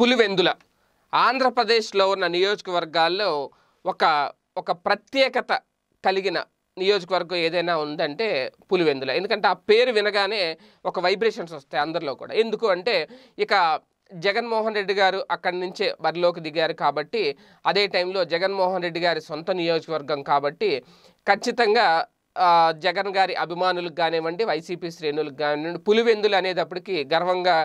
పులివెందుల ఆంధ్రప్రదేశ్లో ఉన్న నియోజకవర్గాల్లో ఒక ఒక ప్రత్యేకత కలిగిన నియోజకవర్గం ఏదైనా ఉందంటే పులివెందుల ఎందుకంటే ఆ పేరు వినగానే ఒక వైబ్రేషన్స్ వస్తాయి అందరిలో కూడా ఎందుకు అంటే ఇక జగన్మోహన్ రెడ్డి గారు అక్కడి నుంచే బరిలోకి దిగారు కాబట్టి అదే టైంలో జగన్మోహన్ రెడ్డి గారి సొంత నియోజకవర్గం కాబట్టి ఖచ్చితంగా జగన్ గారి అభిమానులకు కానివ్వండి వైసీపీ శ్రేణులకు కానివ్వండి పులివెందులు అనేటప్పటికి గర్వంగా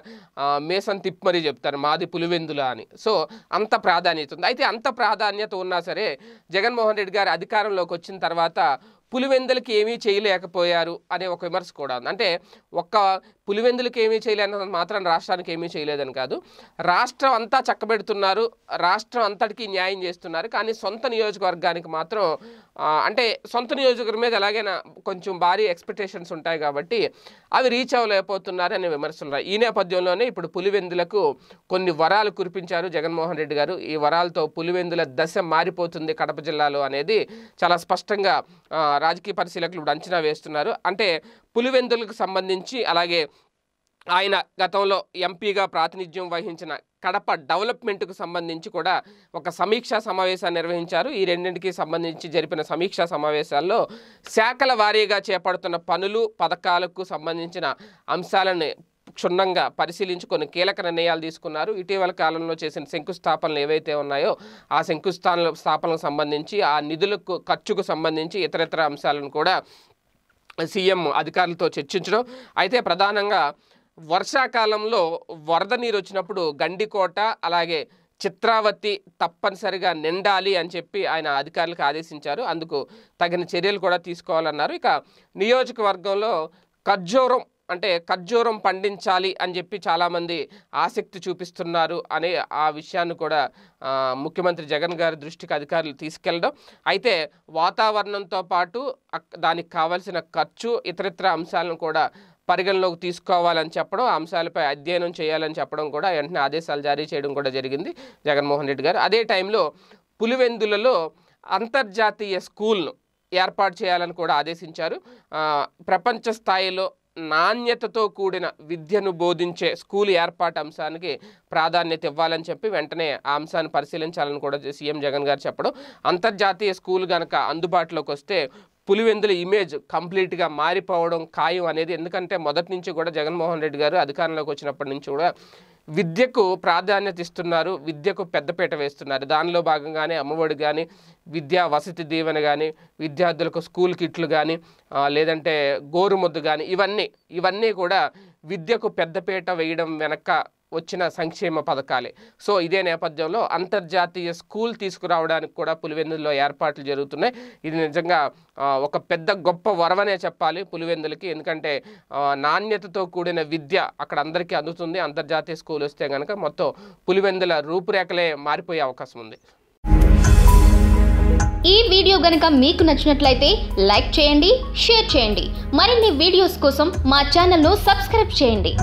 మేసం తిప్ చెప్తారు మాది పులివెందుల అని సో అంత ప్రాధాన్యత ఉంది అయితే అంత ప్రాధాన్యత ఉన్నా సరే జగన్మోహన్ రెడ్డి గారు అధికారంలోకి వచ్చిన తర్వాత పులివెందులకి ఏమీ చేయలేకపోయారు అనే ఒక విమర్శ కూడా ఉంది అంటే ఒక్క పులివెందులకి ఏమీ చేయలేని మాత్రం రాష్ట్రానికి ఏమీ చేయలేదని కాదు రాష్ట్రం అంతా చక్కబెడుతున్నారు రాష్ట్రం అంతటికీ న్యాయం చేస్తున్నారు కానీ సొంత నియోజకవర్గానికి మాత్రం అంటే సొంత నియోజకవర్గం మీద ఎలాగైనా కొంచెం భారీ ఎక్స్పెక్టేషన్స్ ఉంటాయి కాబట్టి అవి రీచ్ అవ్వలేకపోతున్నారనే విమర్శలు ఉన్నాయి ఈ నేపథ్యంలోనే ఇప్పుడు పులివెందులకు కొన్ని వరాలు కురిపించారు జగన్మోహన్ రెడ్డి గారు ఈ వరాలతో పులివెందుల దశ మారిపోతుంది కడప జిల్లాలో అనేది చాలా స్పష్టంగా రాజకీయ పరిశీలకులు ఇప్పుడు అంచనా వేస్తున్నారు అంటే పులివెందులకు సంబంధించి అలాగే ఆయన గతంలో ఎంపీగా ప్రాతినిధ్యం వహించిన కడప డెవలప్మెంట్కు సంబంధించి కూడా ఒక సమీక్షా సమావేశాన్ని నిర్వహించారు ఈ రెండింటికి సంబంధించి జరిపిన సమీక్షా సమావేశాల్లో శాఖల వారీగా చేపడుతున్న పనులు పథకాలకు సంబంధించిన అంశాలను క్షుణ్ణంగా పరిశీలించి కొన్ని కీలక నిర్ణయాలు తీసుకున్నారు ఇటీవల కాలంలో చేసిన శంకుస్థాపనలు ఏవైతే ఉన్నాయో ఆ శంకుస్థాన స్థాపనకు సంబంధించి ఆ నిధులకు ఖర్చుకు సంబంధించి ఇతరతర అంశాలను కూడా సీఎం అధికారులతో చర్చించడం అయితే ప్రధానంగా వర్షాకాలంలో వరద నీరు వచ్చినప్పుడు గండికోట అలాగే చిత్రావతి తప్పనిసరిగా నిండాలి అని చెప్పి ఆయన అధికారులకు ఆదేశించారు అందుకు తగిన చర్యలు కూడా తీసుకోవాలన్నారు ఇక నియోజకవర్గంలో ఖర్జూరం అంటే ఖర్జూరం పండించాలి అని చెప్పి చాలామంది ఆసక్తి చూపిస్తున్నారు అనే ఆ విషయాన్ని కూడా ముఖ్యమంత్రి జగన్ గారి దృష్టికి అధికారులు తీసుకెళ్ళడం అయితే వాతావరణంతో పాటు దానికి కావాల్సిన ఖర్చు ఇతరత్ర అంశాలను కూడా పరిగణలోకి తీసుకోవాలని చెప్పడం అంశాలపై అధ్యయనం చేయాలని చెప్పడం కూడా వెంటనే ఆదేశాలు జారీ చేయడం కూడా జరిగింది జగన్మోహన్ రెడ్డి గారు అదే టైంలో పులివెందులలో అంతర్జాతీయ స్కూల్ను ఏర్పాటు చేయాలని కూడా ఆదేశించారు ప్రపంచ స్థాయిలో నాణ్యతతో కూడిన విద్యను బోధించే స్కూల్ ఏర్పాటు అంశానికి ప్రాధాన్యత ఇవ్వాలని చెప్పి వెంటనే ఆ అంశాన్ని పరిశీలించాలని కూడా సీఎం జగన్ గారు చెప్పడం అంతర్జాతీయ స్కూల్ కనుక అందుబాటులోకి వస్తే పులివెందుల ఇమేజ్ కంప్లీట్గా మారిపోవడం ఖాయం అనేది ఎందుకంటే మొదటి నుంచి కూడా జగన్మోహన్ రెడ్డి గారు అధికారంలోకి వచ్చినప్పటి నుంచి కూడా విద్యకు ప్రాధాన్యత ఇస్తున్నారు విద్యకు పెద్దపీట వేస్తున్నారు దానిలో భాగంగానే అమ్మఒడి కానీ విద్యా వసతి దీవెన కానీ విద్యార్థులకు స్కూల్ కిట్లు కానీ లేదంటే గోరుముద్దు కానీ ఇవన్నీ ఇవన్నీ కూడా విద్యకు పెద్దపీట వేయడం వెనక వచ్చిన సంక్షేమ పథకాలే సో ఇదే నేపథ్యంలో అంతర్జాతీయ స్కూల్ తీసుకురావడానికి కూడా పులివెందుల్లో ఏర్పాట్లు జరుగుతున్నాయి ఇది నిజంగా ఒక పెద్ద గొప్ప వరవనే చెప్పాలి పులివెందులకి ఎందుకంటే నాణ్యతతో కూడిన విద్య అక్కడ అందరికీ అందుతుంది అంతర్జాతీయ స్కూల్ వస్తే కనుక మొత్తం పులివెందుల రూపురేఖలే మారిపోయే అవకాశం ఉంది ఈ వీడియో గనక మీకు నచ్చినట్లయితే లైక్ చేయండి షేర్ చేయండి మరిన్ని వీడియోస్ కోసం మా ఛానల్ను సబ్స్క్రైబ్ చేయండి